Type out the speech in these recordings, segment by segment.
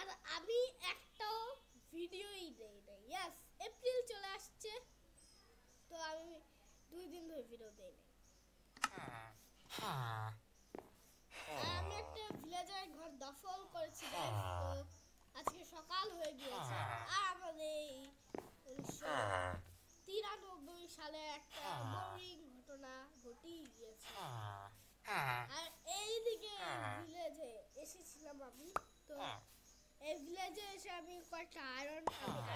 আর আমি একটাও ভিডিওই দেই নাই ইয়াস এপ্রিল চলে আসছে তো আমি দুই দিন ধরে ভিডিও দেই নাই আমি একটা ভিলেজের ঘর দখল করেছি আজকে সকাল হয়ে গিয়েছে আর আমাদের এই উনিশশো তিরানব্বই সালে একটা বোরিং ঘটনা ঘটেই গিয়েছে আর এইদিকে ভিলেজে হ্যাঁ। এসেছিলাম আমি তো এই যে এসে আমি কয়েকটা আয়রন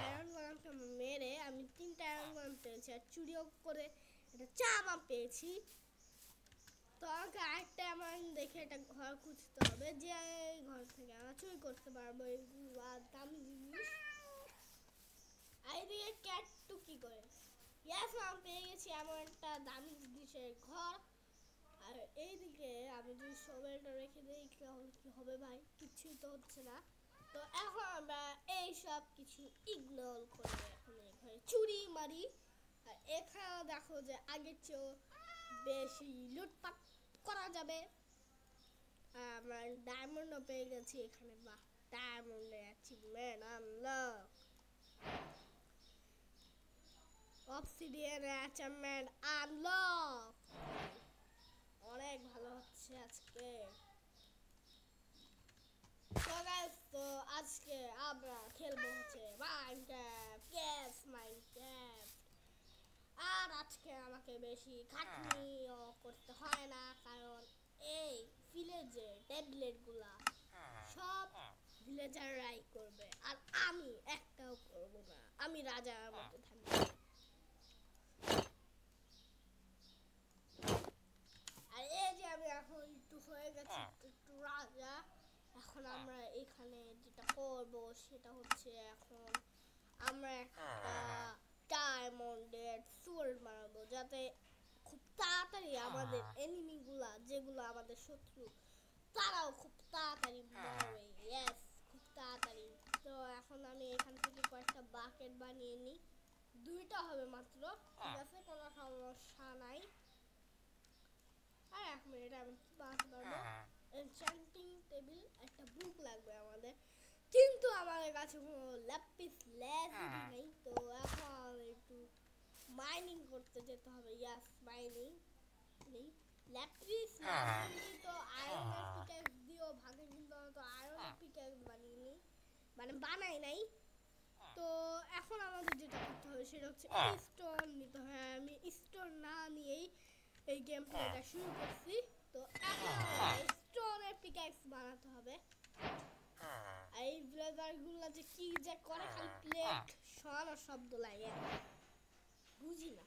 আয়রন গরমটা মেরে আমি তিনটা আয়রন গরম পেয়েছি আর চুরিও করে একটা চা বাম পেয়েছি তো আমাকে আরেকটা আমার দেখে একটা ঘর খুঁজতে হবে যে এই ঘর থেকে আমরা চুরি করতে পারবো এই দামি জিনিস আর এদিকে ক্যাট টুকি করে ইয়াস আমি পেয়ে গেছি এমন একটা দামি জিনিসের ঘর আর এইদিকে আমি যদি সবাইটা রেখে দিই তাহলে কী হবে ভাই কিচ্ছুই তো হচ্ছে না তো এখন আমরা এই সব কিছু ইগনোর করে এখন এখানে চুরি মারি আর এখানে দেখো যে আগের চেয়েও বেশি লুটপাট করা যাবে আমার ডায়মন্ডও পেয়ে গেছি এখানে বাহ ডায়মন্ডে achievement unlock obsidian achievement unlock অনেক ভালো হচ্ছে আজকে So guys, তো আজকে আমরা খেলবো হচ্ছে মাইনক্রাফট গ্যাস মাইনক্রাফট আর আজকে আমাকে বেশি খাটনিও করতে হয় না কারণ এই ভিলেজে ট্যাবলেটগুলা সব ভিলেজাররাই করবে আর আমি একটাও করব না আমি রাজার মতো থাকবো আর এই যে আমি এখন একটু হয়ে গেছে হ্যাঁ। একটু রাজা এখন হ্যাঁ। আমরা এখানে যেটা করবো সেটা হচ্ছে এখন আমরা একটা ডায়মন্ডের সোয়ার্ড বানাবো যাতে খুব তাড়াতাড়ি আমাদের এনিমিগুলা যেগুলো আমাদের শত্রু তারাও খুব তাড়াতাড়ি ইয়েস খুব তাড়াতাড়ি তো এখন আমি এখান থেকে কয়েকটা বাকেট বানিয়ে নিই দুইটা হবে মাত্র ঠিক আছে কোনো সমস্যা নাই আর এক মিনিট আমি টেবিল একটা বুক লাগবে আমাদের কিন্তু আমাদের কাছে কোনো ল্যাপিস ল্যাপিস নেই তো এখন একটু মাইনিং করতে যেতে হবে ইয়াস মাইনিং নেই ল্যাপিস তো আয়রন পিকেক দিও ভাগে কিন্তু তো আয়রন পিকেক বানিয়ে নিই মানে বানাই নাই হ্যাঁ। তো এখন আমাদের যেটা করতে হবে সেটা হচ্ছে স্টোন হ্যাঁ। নিতে হবে হ্যাঁ, আমি স্টোন না নিয়েই এই গেম প্লেটা শুরু করছি তো এখন ধরনের পিক্যাক্স বানাতে হবে আর এই ব্লেজারগুলো যে কি যে করে খালি প্লেট সন শব্দ লাগে বুঝি না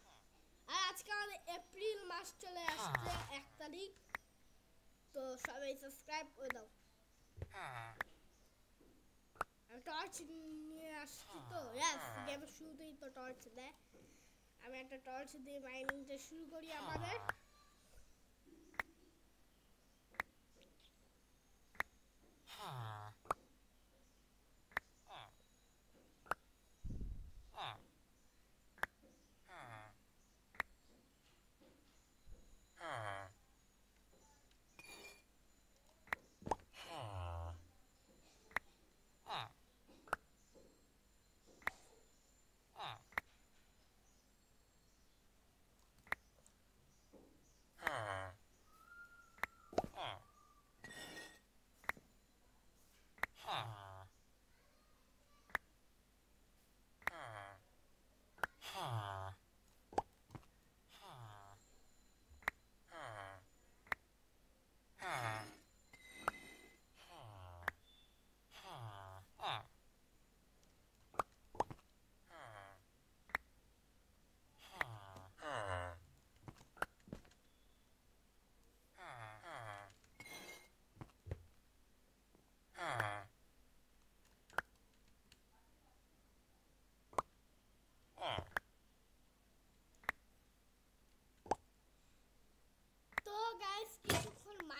আর আজকে এপ্রিল মাস চলে আসছে এক তারিখ তো সবাই সাবস্ক্রাইব করে দাও টর্চ নিয়ে আসছি তো ইয়াস গেমের শুরুতেই তো টর্চ দেয় আমি একটা টর্চ দিয়ে মাইনিংটা শুরু করি আমাদের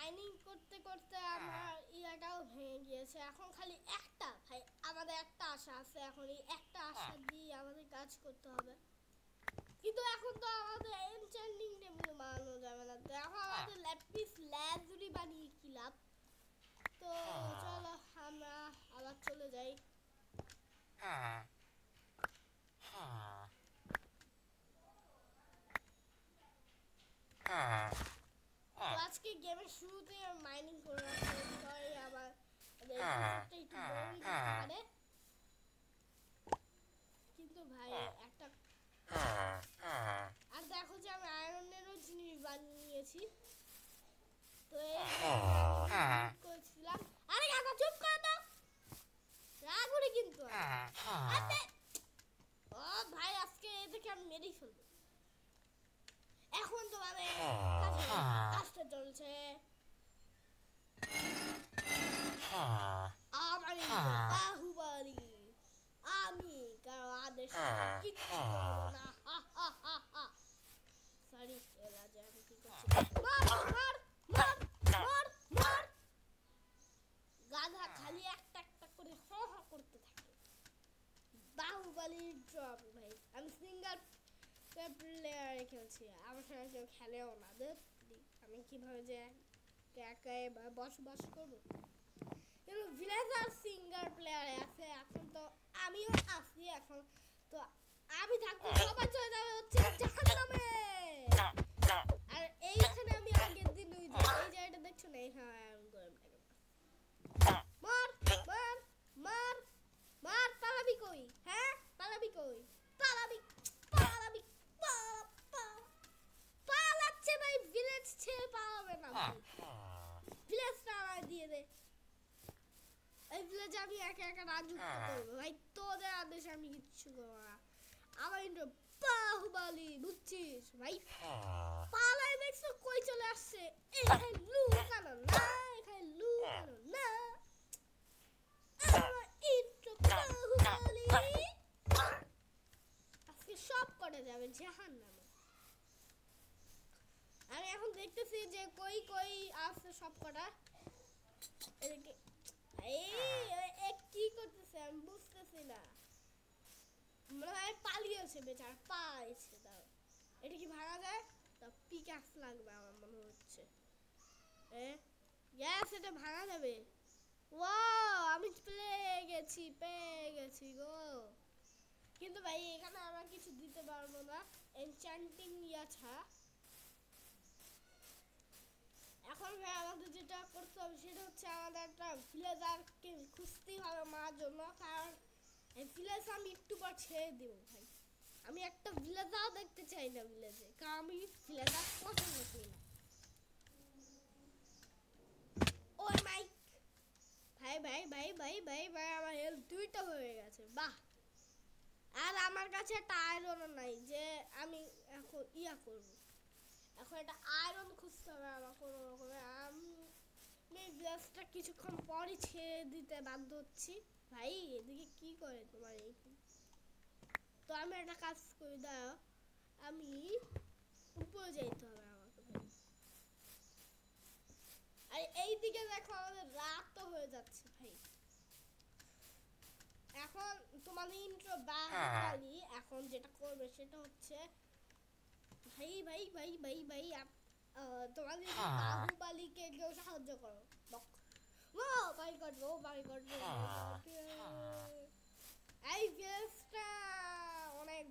মাইনিং করতে করতে আমার ইয়াটাও ভেঙে গিয়েছে এখন খালি একটা ভাই আমাদের একটা আশা আছে এখন এই একটা আশা হ্যাঁ। দিয়ে আমাদের কাজ করতে হবে কিন্তু এখন তো আমাদের এনচ্যান্টিং টেবিল বানানো যাবে না তো এখন হ্যাঁ। আমাদের ল্যাপিস ল্যাজুরি বানিয়ে কি লাভ তো হ্যাঁ। চলো আমরা আবার চলে যাই হ্যাঁ আজকে গেমের শুরুতে মাইনিং করে আবার কিন্তু ভাই একটা আর দেখো যে আমি আয়রনেরও জিনিস বানিয়েছি তো করেছিলাম আরে কাকা চুপ করে দাও রাগ উড়ে কিন্তু ও ভাই আজকে এদেরকে আমি মেরেই ফেলবো এখন তো মানে চলছে আমি বাহুবলী আমি গাধা খালি একটা একটা করে করতে থাকে ড্রপ ভাই আমি সিঙ্গেল প্লেয়ারে খেলছি আমার সঙ্গে কেউ খেলেও না আমি কীভাবে যে একা বসবাস করবো এবং ভিলেজার সিঙ্গার প্লেয়ার আছে এখন তো আমিও আছি এখন তো আমি থাকতে সবাই চলে যাবে হচ্ছে জাহান্নামে আর এইখানে আমি আগের দিন ওই জায়গাটা দেখছো না হ্যাঁ একা একা রাজত্ব করবো ভাই তোদের আদেশে আমি কিচ্ছু করবো না আমার ইন্দ্র বাহুবালি বুঝছিস ভাই হ্যাঁ। পালাই দেখছো কই চলে আসছে এখানে লুকানো না এখানে লুকানো না আমার ইন্দ্র বাহুবালি আজকে সব করে যাবে জাহান নামে আমি এখন দেখতেছি যে কই কই আছে সব কটা এদিকে এই কি করতেছে আমি বুঝতেছি না মনে হয় পালিয়েছে বেচার পাইছে তাও এটা কি ভাঙা যায় তা পিকাস লাগবে আমার মনে হচ্ছে গ্যাস এটা ভাঙা যাবে ও আমি পেয়ে গেছি পেয়ে গেছি গো কিন্তু ভাই এখানে আমার কিছু দিতে পারবো না এনচ্যান্টিং ইয়া ছা এখন ভাই আমাদের যেটা করতে হবে সেটা হচ্ছে আমাদের একটা ফিলেজারকে খুঁজতেই হবে মার জন্য কারণ এই ভিলেজ আমি একটু পর ছেড়ে দেবো ভাই আমি একটা ভিলেজাও দেখতে চাই না ভিলেজে কারণ আমি ভিলেজার পছন্দ করি না ভাই ভাই ভাই ভাই ভাই ভাই আমার হেলথ দুইটা হয়ে গেছে বাহ আর আমার কাছে একটা আয়রন নাই যে আমি এখন ইয়া করবো এখন একটা আয়রন খুঁজতে হবে আমার কোনো রকমে আমি গ্লাসটা কিছুক্ষণ পরই ছেড়ে দিতে বাধ্য হচ্ছি ভাই এদিকে কি করে তোমার এই তো আমি একটা কাজ করি দাও আমি উপরে যাইতে হবে আমাকে আর এইদিকে দেখো আমাদের রাত তো হয়ে যাচ্ছে ভাই এখন তোমাদের ইন্ট্রো বাঙালি এখন যেটা করবে সেটা হচ্ছে ভাই ভাই ভাই ভাই ভাই তোমাদের বাহুবালি কে কেউ সাহায্য করো ও মাই গড ও মাই গড এই ফেসটা অনেক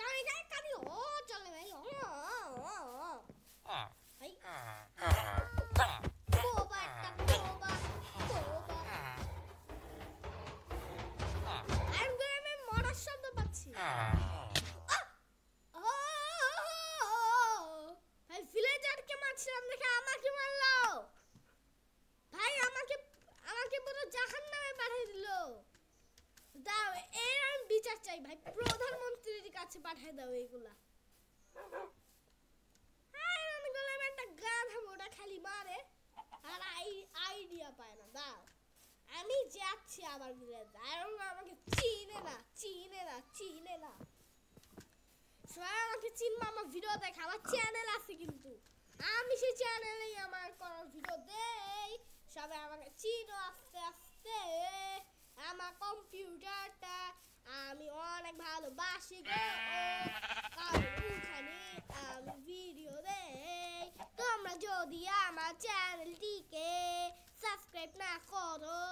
কারি কারি ও চলে ভাই ও চাই ভাই প্রধানমন্ত্রীর কাছে পাঠিয়ে দাও এগুলা একটা গাধা মোটা খালি মারে আর আই আইডিয়া পায় না দাও আমি যাচ্ছি আমার বিলেতে আর আমাকে চিনে না চিনে না চিনে না সবাই আমাকে চিনবা আমার ভিডিও দেখে আমার চ্যানেল আছে কিন্তু আমি সেই চ্যানেলেই আমার করার ভিডিও দেই সবাই আমাকে চিনো আস্তে আস্তে আমার কম্পিউটারটা আমি অনেক ভালোবাসি গো আমি আমি ভিডিও দেই তোমরা যদি আমার চ্যানেলটিকে সাবস্ক্রাইব না করো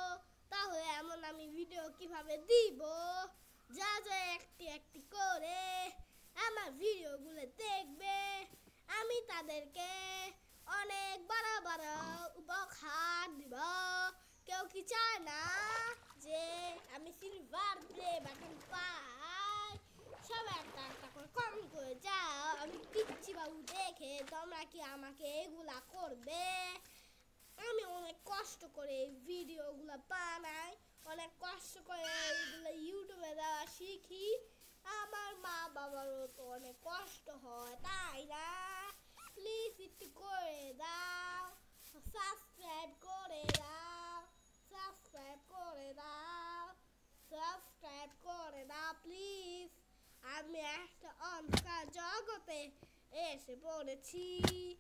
তাহলে এমন আমি ভিডিও কিভাবে দিব যা যা একটি একটি করে আমার ভিডিওগুলো দেখবে আমি তাদেরকে অনেক বড় বড় উপহার দিব কেউ কি চায় না যে আমি সিলভার এগুলাও দেখে তোমরা কি আমাকে এগুলা করবে আমি অনেক কষ্ট করে এই ভিডিওগুলো বানাই অনেক কষ্ট করে এইগুলো ইউটিউবে দেওয়া শিখি আমার মা বাবারও তো অনেক কষ্ট হয় তাই না tea.